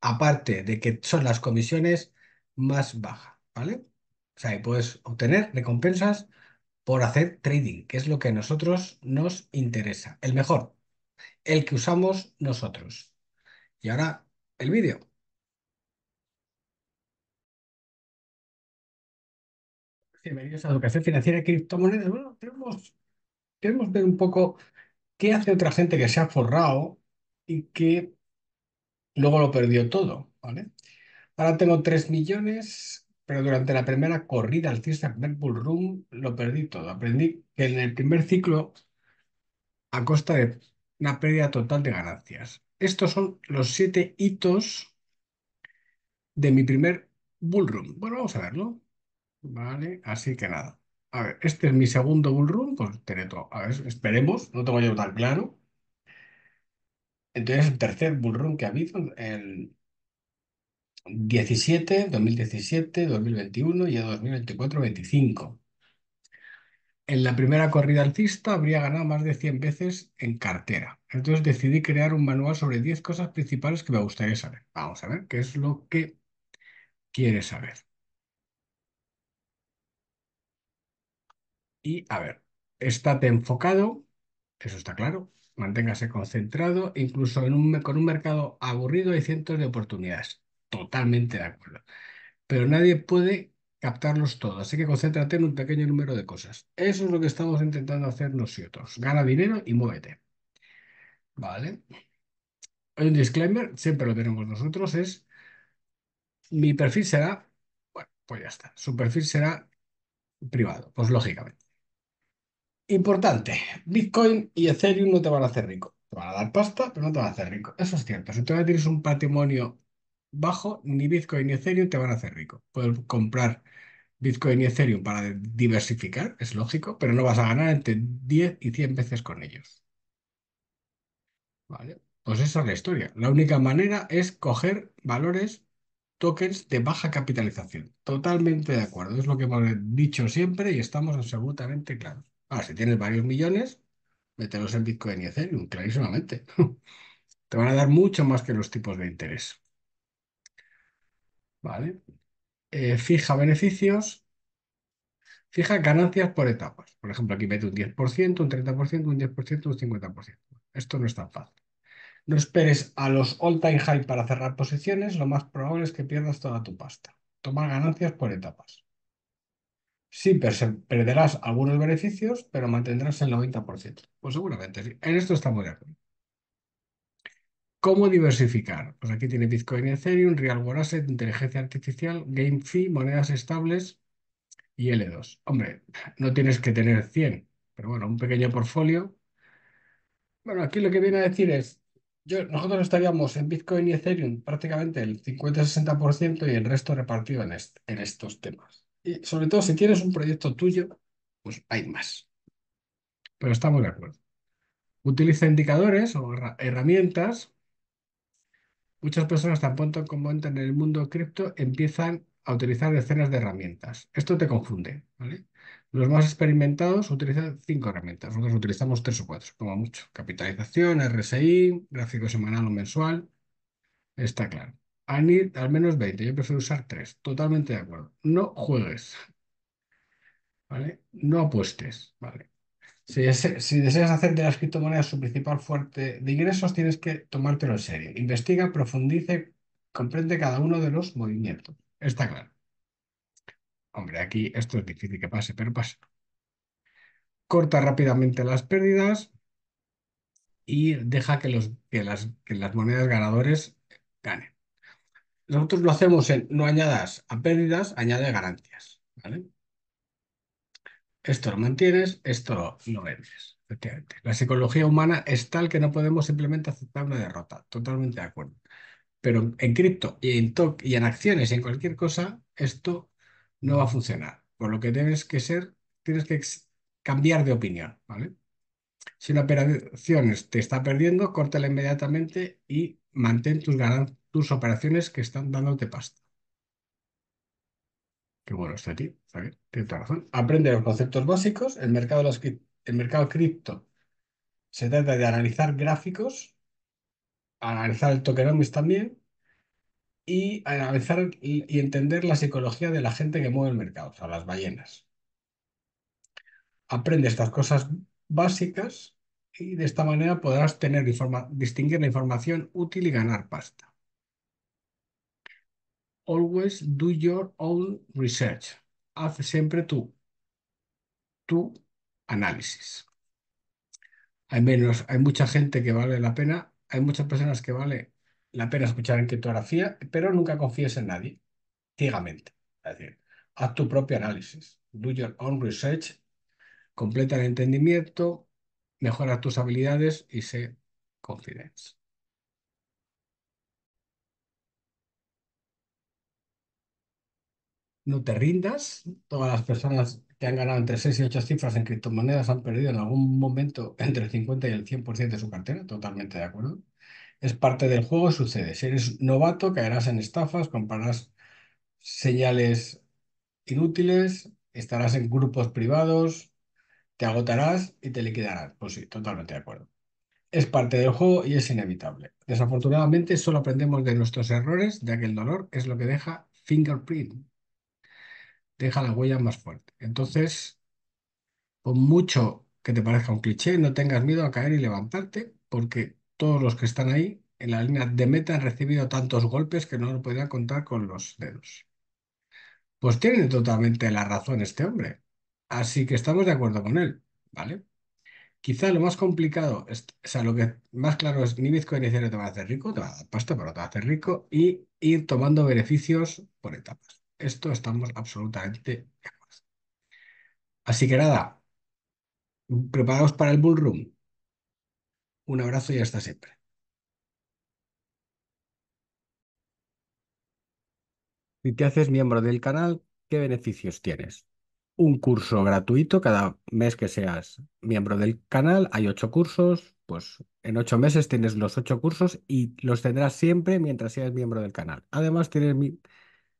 aparte de que son las comisiones más bajas, ¿vale? O sea, y puedes obtener recompensas por hacer trading, que es lo que a nosotros nos interesa, el mejor, el que usamos nosotros. Y ahora el vídeo. Bienvenidos a Educación Financiera y Criptomonedas. Bueno, tenemos queremos ver un poco qué hace otra gente que se ha forrado y que Luego lo perdió todo, ¿vale? Ahora tengo 3 millones, pero durante la primera corrida alcista, el primer bull lo perdí todo. Aprendí que en el primer ciclo, a costa de una pérdida total de ganancias. Estos son los siete hitos de mi primer bull Bueno, vamos a verlo. Vale, así que nada. A ver, este es mi segundo bull run, pues todo. A ver, esperemos, no tengo yo tan claro. Entonces, el tercer bullrun que ha habido, en 17, 2017, 2021 y 2024-25. En la primera corrida alcista habría ganado más de 100 veces en cartera. Entonces decidí crear un manual sobre 10 cosas principales que me gustaría saber. Vamos a ver qué es lo que quieres saber. Y a ver, estate enfocado, eso está claro manténgase concentrado, incluso con un mercado aburrido hay cientos de oportunidades. Totalmente de acuerdo. Pero nadie puede captarlos todos, así que concéntrate en un pequeño número de cosas. Eso es lo que estamos intentando hacer nosotros. Gana dinero y muévete. Vale. Hay un disclaimer, siempre lo tenemos nosotros, es mi perfil será, bueno, pues ya está, su perfil será privado, pues lógicamente. Importante, Bitcoin y Ethereum no te van a hacer rico. Te van a dar pasta, pero no te van a hacer rico. Eso es cierto. Si tú tienes un patrimonio bajo, ni Bitcoin ni Ethereum te van a hacer rico. Puedes comprar Bitcoin y Ethereum para diversificar, es lógico, pero no vas a ganar entre 10 y 100 veces con ellos. Vale, pues esa es la historia. La única manera es coger valores, tokens de baja capitalización. Totalmente de acuerdo, es lo que hemos dicho siempre y estamos absolutamente claros. Ahora, si tienes varios millones, mételos en Bitcoin y Ethereum, clarísimamente. Te van a dar mucho más que los tipos de interés. ¿Vale? Eh, fija beneficios, fija ganancias por etapas. Por ejemplo, aquí mete un 10%, un 30%, un 10%, un 50%. Esto no es tan fácil. No esperes a los all-time high para cerrar posiciones, lo más probable es que pierdas toda tu pasta. Toma ganancias por etapas. Sí, perderás algunos beneficios, pero mantendrás el 90%. Pues seguramente, sí. en esto estamos de acuerdo. ¿Cómo diversificar? Pues aquí tiene Bitcoin, y Ethereum, Real World Asset, inteligencia artificial, Game monedas estables y L2. Hombre, no tienes que tener 100, pero bueno, un pequeño portfolio. Bueno, aquí lo que viene a decir es, nosotros estaríamos en Bitcoin y Ethereum prácticamente el 50-60% y el resto repartido en estos temas. Y sobre todo, si tienes un proyecto tuyo, pues hay más. Pero estamos de acuerdo. Utiliza indicadores o herramientas. Muchas personas tan pronto como entran en el mundo cripto empiezan a utilizar decenas de herramientas. Esto te confunde, ¿vale? Los más experimentados utilizan cinco herramientas, nosotros utilizamos tres o cuatro, como mucho. Capitalización, RSI, gráfico semanal o mensual, está claro al menos 20. Yo prefiero usar 3. Totalmente de acuerdo. No juegues. ¿Vale? No apuestes. ¿Vale? Si, deseas hacer de las criptomonedas su principal fuerte de ingresos, tienes que tomártelo en serio. Investiga, profundice, comprende cada uno de los movimientos. Está claro. Hombre, aquí esto es difícil que pase, pero pasa. Corta rápidamente las pérdidas y deja que, los, que, las, que las monedas ganadores ganen nosotros lo hacemos en no añadas a pérdidas, añade garantías, ¿vale? Esto lo mantienes, esto lo vendes. La psicología humana es tal que no podemos simplemente aceptar una derrota. Totalmente de acuerdo. Pero en cripto y en TOC y en acciones y en cualquier cosa, esto no va a funcionar. Por lo que tienes que ser, tienes que cambiar de opinión. ¿vale? Si una operación te está perdiendo, córtala inmediatamente y mantén tus ganancias tus operaciones que están dándote pasta. Qué bueno, está aquí, está bien, tiene toda razón. Aprende los conceptos básicos. El mercado, el mercado cripto se trata de analizar gráficos, analizar el tokenomics también y analizar y, entender la psicología de la gente que mueve el mercado, o sea, las ballenas. Aprende estas cosas básicas y de esta manera podrás tener distinguir la información útil y ganar pasta. Always do your own research. Haz siempre tu, tu análisis. Hay menos, hay mucha gente que vale la pena, hay muchas personas que vale la pena escuchar en criptografía, pero nunca confíes en nadie, ciegamente. Es decir, haz tu propio análisis. Do your own research. Completa el entendimiento, mejora tus habilidades y sé confidence. no te rindas. Todas las personas que han ganado entre 6 y 8 cifras en criptomonedas han perdido en algún momento entre el 50 y el 100% de su cartera, totalmente de acuerdo. Es parte del juego, sucede. Si eres novato, caerás en estafas, comprarás señales inútiles, estarás en grupos privados, te agotarás y te liquidarás. Pues sí, totalmente de acuerdo. Es parte del juego y es inevitable. Desafortunadamente, solo aprendemos de nuestros errores, ya que el dolor es lo que deja fingerprint, deja la huella más fuerte. Entonces, por mucho que te parezca un cliché, no tengas miedo a caer y levantarte, porque todos los que están ahí en la línea de meta han recibido tantos golpes que no lo podían contar con los dedos. Pues tiene totalmente la razón este hombre. Así que estamos de acuerdo con él, ¿vale? Quizá lo más complicado, es, o sea, lo que más claro es, ni Bitcoin ni te va a hacer rico, te va a dar pasta, pero te va a hacer rico, y ir tomando beneficios por etapas. Esto estamos absolutamente Así que nada, preparados para el bullroom. Un abrazo y hasta siempre. Si te haces miembro del canal, ¿qué beneficios tienes? Un curso gratuito cada mes que seas miembro del canal. Hay ocho cursos, pues en ocho meses tienes los ocho cursos y los tendrás siempre mientras seas miembro del canal. Además, tienes mi